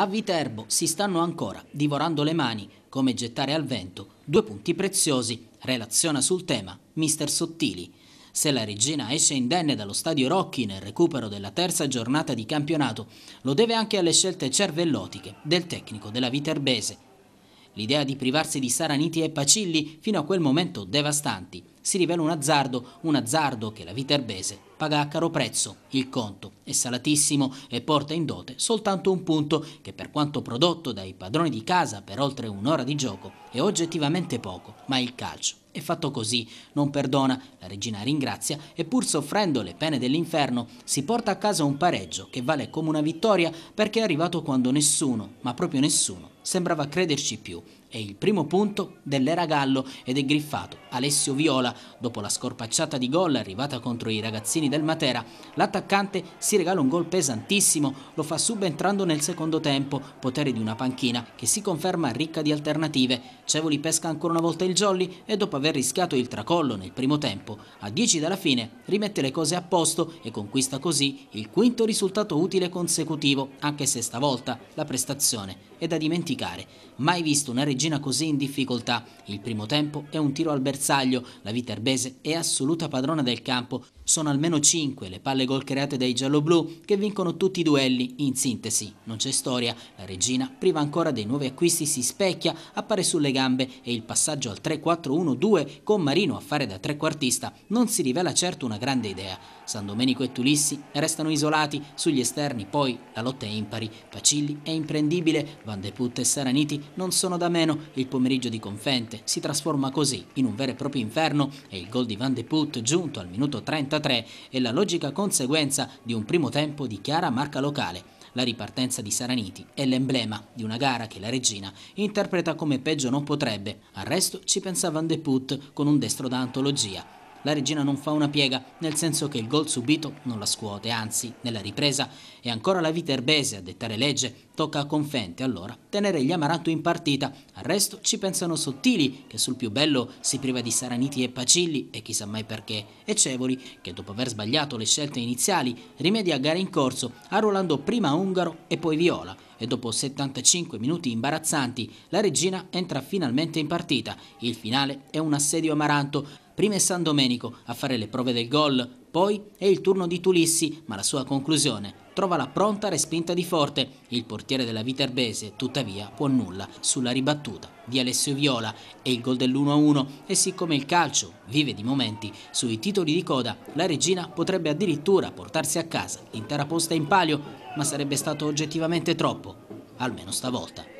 A Viterbo si stanno ancora divorando le mani, come gettare al vento due punti preziosi, relaziona sul tema Mister Sottili. Se la regina esce indenne dallo stadio Rocchi nel recupero della terza giornata di campionato, lo deve anche alle scelte cervellotiche del tecnico della Viterbese. L'idea di privarsi di Saraniti e Pacilli, fino a quel momento devastanti, si rivela un azzardo, un azzardo che la Viterbese paga a caro prezzo il conto, è salatissimo e porta in dote soltanto un punto che per quanto prodotto dai padroni di casa per oltre un'ora di gioco è oggettivamente poco, ma il calcio è fatto così, non perdona, la regina ringrazia e pur soffrendo le pene dell'inferno si porta a casa un pareggio che vale come una vittoria perché è arrivato quando nessuno, ma proprio nessuno, sembrava crederci più. È il primo punto dell'era Gallo ed è griffato Alessio Viola. Dopo la scorpacciata di gol arrivata contro i ragazzini del Matera, l'attaccante si regala un gol pesantissimo, lo fa subentrando nel secondo tempo, potere di una panchina che si conferma ricca di alternative. Cevoli pesca ancora una volta il jolly e dopo aver aver rischiato il tracollo nel primo tempo, a 10 dalla fine rimette le cose a posto e conquista così il quinto risultato utile consecutivo, anche se stavolta la prestazione è da dimenticare. Mai visto una regina così in difficoltà. Il primo tempo è un tiro al bersaglio, la Viterbese è assoluta padrona del campo. Sono almeno 5 le palle gol create dai gialloblu che vincono tutti i duelli. In sintesi, non c'è storia, la regina priva ancora dei nuovi acquisti si specchia, appare sulle gambe e il passaggio al 3-4-1-2 2 con Marino a fare da trequartista non si rivela certo una grande idea. San Domenico e Tulissi restano isolati, sugli esterni poi la lotta è impari, Pacilli è imprendibile, Van de Putte e Saraniti non sono da meno, il pomeriggio di Confente si trasforma così in un vero e proprio inferno e il gol di Van de Putte giunto al minuto 33 è la logica conseguenza di un primo tempo di chiara marca locale. La ripartenza di Saraniti è l'emblema di una gara che la regina interpreta come peggio non potrebbe. Al resto ci pensava Andeput con un destro da antologia la Regina non fa una piega, nel senso che il gol subito non la scuote, anzi, nella ripresa è ancora la Viterbese a dettare legge, tocca a Confente allora tenere gli Amaranto in partita, al resto ci pensano Sottili, che sul più bello si priva di Saraniti e Pacilli e chissà mai perché, e Cevoli, che dopo aver sbagliato le scelte iniziali, rimedia a gare in corso, arruolando prima Ungaro e poi Viola, e dopo 75 minuti imbarazzanti la regina entra finalmente in partita. Il finale è un assedio amaranto Prima è San Domenico a fare le prove del gol, poi è il turno di Tulissi, ma la sua conclusione trova la pronta respinta di Forte. Il portiere della Viterbese, tuttavia, può nulla sulla ribattuta di Alessio Viola e il gol dell'1-1 e siccome il calcio vive di momenti sui titoli di coda, la regina potrebbe addirittura portarsi a casa l'intera posta in palio, ma sarebbe stato oggettivamente troppo, almeno stavolta.